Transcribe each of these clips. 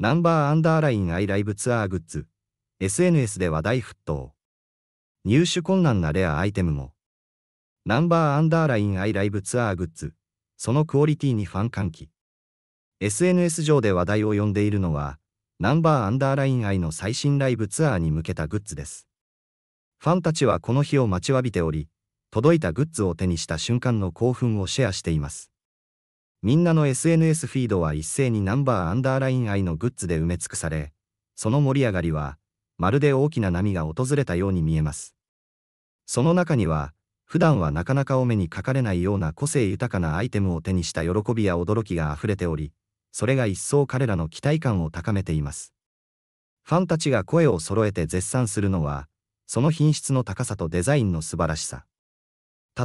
ナンバーアンダーラインアイライブツアーグッズ、SNS で話題沸騰。入手困難なレアアイテムも。ナンバーアンダーラインアイライブツアーグッズ、そのクオリティにファン歓喜。SNS 上で話題を呼んでいるのは、ナンバーアンダーライン愛の最新ライブツアーに向けたグッズです。ファンたちはこの日を待ちわびており、届いたグッズを手にした瞬間の興奮をシェアしています。みんなの SNS フィードは一斉にナンバーアンダーライン愛のグッズで埋め尽くされ、その盛り上がりは、まるで大きな波が訪れたように見えます。その中には、普段はなかなかお目にかかれないような個性豊かなアイテムを手にした喜びや驚きが溢れており、それが一層彼らの期待感を高めています。ファンたちが声を揃えて絶賛するのは、その品質の高さとデザインの素晴らしさ。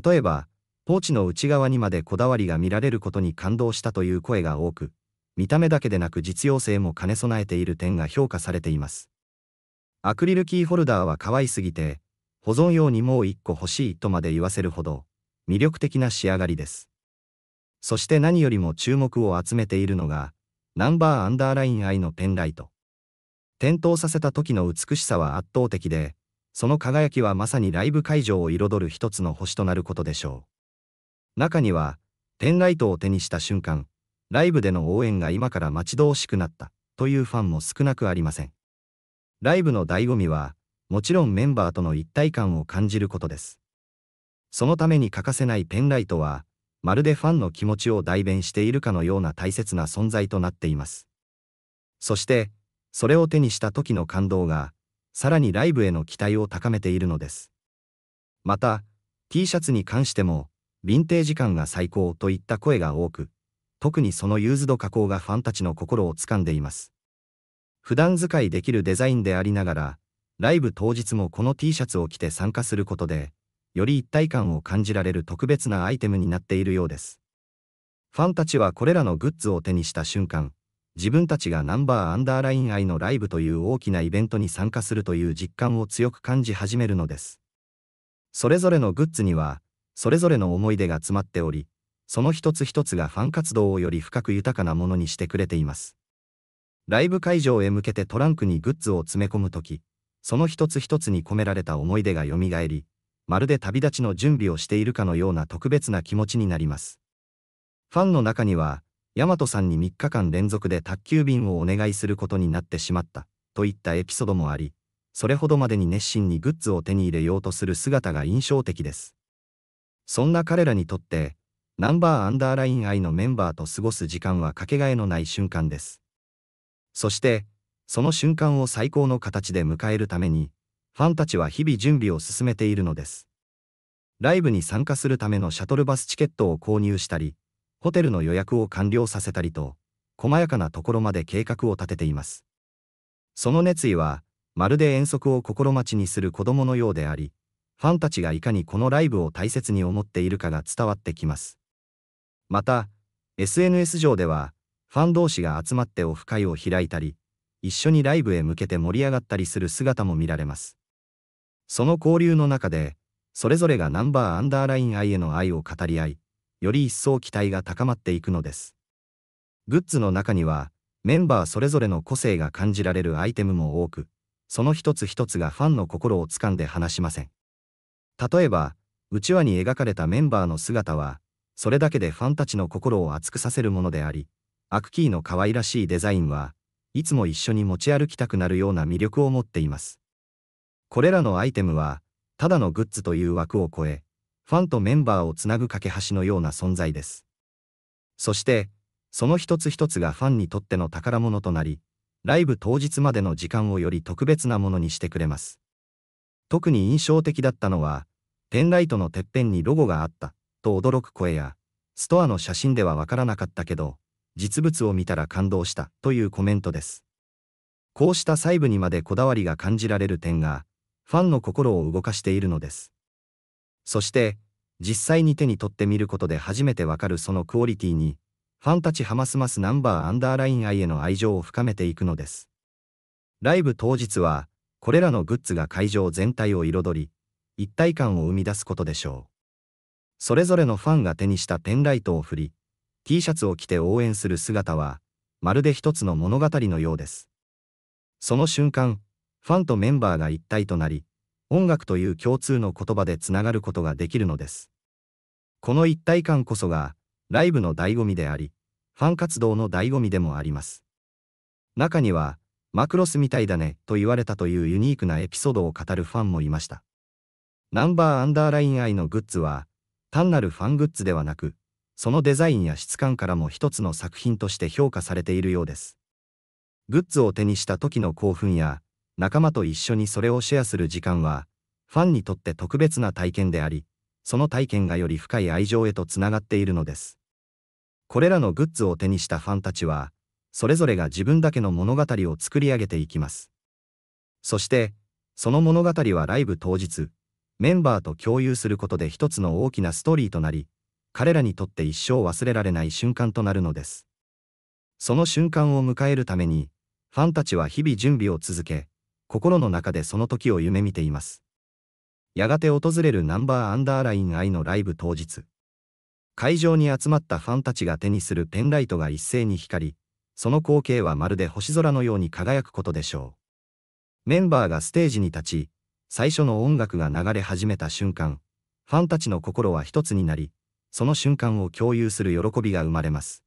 例えば、ポーチの内側にまでこだわりが見られることに感動したという声が多く、見た目だけでなく実用性も兼ね備えている点が評価されています。アクリルキーホルダーは可愛すぎて、保存用にもう一個欲しいとまで言わせるほど、魅力的な仕上がりです。そして何よりも注目を集めているのが、ナンバーアンダーライン i のペンライト。点灯させた時の美しさは圧倒的で、その輝きはまさにライブ会場を彩る一つの星となることでしょう。中には、ペンライトを手にした瞬間、ライブでの応援が今から待ち遠しくなったというファンも少なくありません。ライブの醍醐味は、もちろんメンバーとの一体感を感じることです。そのために欠かせないペンライトは、まるでファンの気持ちを代弁しているかのような大切な存在となっています。そして、それを手にした時の感動が、さらにライブへの期待を高めているのです。また、T シャツに関しても、ヴィンテージ感が最高といった声が多く、特にそのユーズド加工がファンたちの心を掴んでいます。普段使いできるデザインでありながら、ライブ当日もこの T シャツを着て参加することで、より一体感を感じられる特別なアイテムになっているようです。ファンたちはこれらのグッズを手にした瞬間、自分たちがナンバーアンダーライン愛のライブという大きなイベントに参加するという実感を強く感じ始めるのです。それぞれのグッズには、それぞれの思い出が詰まっており、その一つ一つがファン活動をより深く豊かなものにしてくれています。ライブ会場へ向けてトランクにグッズを詰め込むとき、その一つ一つに込められた思い出がよみがえり、まるで旅立ちの準備をしているかのような特別な気持ちになります。ファンの中には、大和さんに3日間連続で宅急便をお願いすることになってしまった、といったエピソードもあり、それほどまでに熱心にグッズを手に入れようとする姿が印象的です。そんな彼らにとって、ナンバーアンダーライン愛のメンバーと過ごす時間はかけがえのない瞬間です。そして、その瞬間を最高の形で迎えるために、ファンたちは日々準備を進めているのです。ライブに参加するためのシャトルバスチケットを購入したり、ホテルの予約を完了させたりと、細やかなところまで計画を立てています。その熱意は、まるで遠足を心待ちにする子供のようであり、ファンたちがいかにこのライブを大切に思っているかが伝わってきます。また、SNS 上では、ファン同士が集まってオフ会を開いたり、一緒にライブへ向けて盛り上がったりする姿も見られます。その交流の中で、それぞれがナンバーアンダーライン愛への愛を語り合い、より一層期待が高まっていくのです。グッズの中には、メンバーそれぞれの個性が感じられるアイテムも多く、その一つ一つがファンの心をつかんで離しません。例えば、うちわに描かれたメンバーの姿は、それだけでファンたちの心を熱くさせるものであり、アクキーの可愛らしいデザインは、いつも一緒に持ち歩きたくなるような魅力を持っています。これらのアイテムは、ただのグッズという枠を超え、ファンとメンバーをつなぐ架け橋のような存在です。そして、その一つ一つがファンにとっての宝物となり、ライブ当日までの時間をより特別なものにしてくれます。特に印象的だったのは、ペンライトのてっぺんにロゴがあった、と驚く声や、ストアの写真ではわからなかったけど、実物を見たら感動した、というコメントです。こうした細部にまでこだわりが感じられる点が、ファンの心を動かしているのです。そして、実際に手に取ってみることで初めてわかるそのクオリティに、ファンたちハマスマスナンバーアンダーライン愛への愛情を深めていくのです。ライブ当日は、これらのグッズが会場全体を彩り、一体感を生み出すことでしょう。それぞれのファンが手にしたペンライトを振り、T シャツを着て応援する姿は、まるで一つの物語のようです。その瞬間、ファンとメンバーが一体となり、音楽という共通の言葉でつながることができるのです。この一体感こそが、ライブの醍醐味であり、ファン活動の醍醐味でもあります。中には、マクロスみたいだね、と言われたというユニークなエピソードを語るファンもいました。ナンバーアンダーライン I のグッズは、単なるファングッズではなく、そのデザインや質感からも一つの作品として評価されているようです。グッズを手にした時の興奮や、仲間と一緒にそれをシェアする時間は、ファンにとって特別な体験であり、その体験がより深い愛情へとつながっているのです。これらのグッズを手にしたファンたちは、それぞれが自分だけの物語を作り上げていきます。そして、その物語はライブ当日、メンバーと共有することで一つの大きなストーリーとなり、彼らにとって一生忘れられない瞬間となるのです。その瞬間を迎えるために、ファンたちは日々準備を続け、心の中でその時を夢見ています。やがて訪れるナンバーアンダーライン愛のライブ当日。会場に集まったファンたちが手にするペンライトが一斉に光り、その光景はまるで星空のように輝くことでしょう。メンバーがステージに立ち、最初の音楽が流れ始めた瞬間、ファンたちの心は一つになり、その瞬間を共有する喜びが生まれます。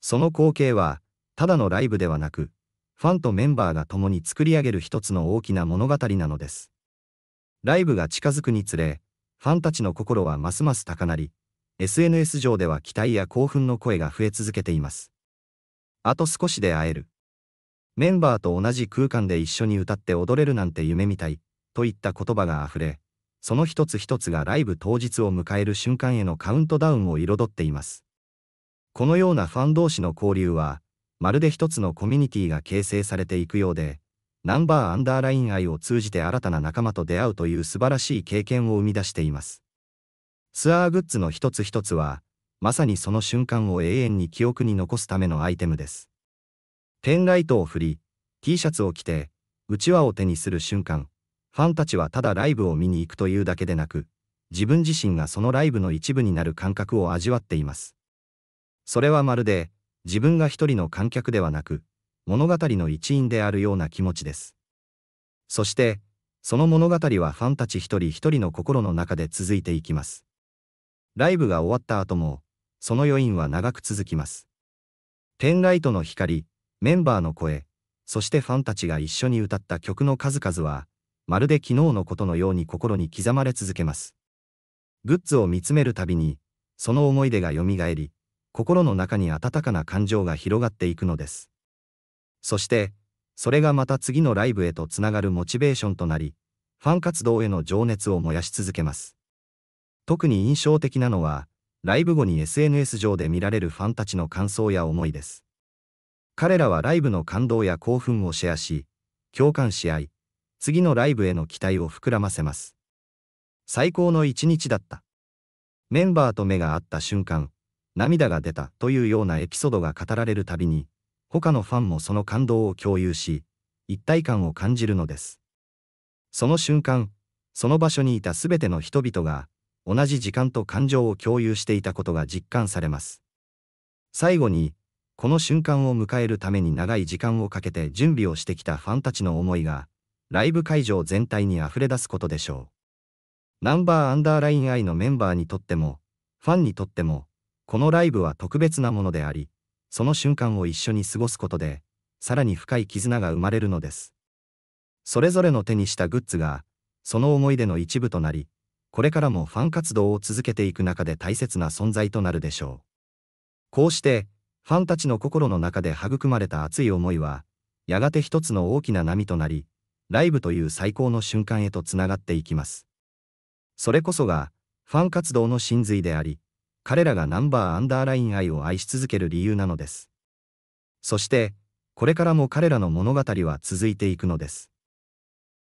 その光景は、ただのライブではなく、ファンとメンバーが共に作り上げる一つの大きな物語なのです。ライブが近づくにつれ、ファンたちの心はますます高鳴り、SNS 上では期待や興奮の声が増え続けています。あと少しで会える。メンバーと同じ空間で一緒に歌って踊れるなんて夢みたい、といった言葉が溢れ、その一つ一つがライブ当日を迎える瞬間へのカウントダウンを彩っています。このようなファン同士の交流は、まるで一つのコミュニティが形成されていくようで、ナンバーアンダーライン愛を通じて新たな仲間と出会うという素晴らしい経験を生み出しています。ツアーグッズの一つ一つは、まさにその瞬間を永遠に記憶に残すためのアイテムです。ペンライトを振り、T シャツを着て、うちわを手にする瞬間、ファンたちはただライブを見に行くというだけでなく、自分自身がそのライブの一部になる感覚を味わっています。それはまるで、自分が一人の観客ではなく、物語の一員であるような気持ちです。そして、その物語はファンたち一人一人の心の中で続いていきます。ライブが終わった後も、その余韻は長く続きます。ペンライトの光、メンバーの声、そしてファンたちが一緒に歌った曲の数々は、まるで昨日のことのように心に刻まれ続けます。グッズを見つめるたびに、その思い出が蘇り、心の中に温かな感情が広がっていくのです。そして、それがまた次のライブへとつながるモチベーションとなり、ファン活動への情熱を燃やし続けます。特に印象的なのは、ライブ後に SNS 上で見られるファンたちの感想や思いです。彼らはライブの感動や興奮をシェアし、共感し合い、次のライブへの期待を膨らませます。最高の一日だった。メンバーと目が合った瞬間、涙が出たというようなエピソードが語られるたびに、他のファンもその感動を共有し、一体感を感じるのです。その瞬間、その場所にいたすべての人々が同じ時間と感情を共有していたことが実感されます。最後に、この瞬間を迎えるために長い時間をかけて準備をしてきたファンたちの思いが、ライブ会場全体に溢れ出すことでしょう。ナンバーアンダーライン I のメンバーにとっても、ファンにとっても、このライブは特別なものであり、その瞬間を一緒に過ごすことで、さらに深い絆が生まれるのです。それぞれの手にしたグッズが、その思い出の一部となり、これからもファン活動を続けていく中で大切な存在となるでしょう。こうして、ファンたちの心の中で育まれた熱い思いは、やがて一つの大きな波となり、ライブという最高の瞬間へとつながっていきます。それこそが、ファン活動の真髄であり、彼らがナンバーアンダーライン愛を愛し続ける理由なのです。そして、これからも彼らの物語は続いていくのです。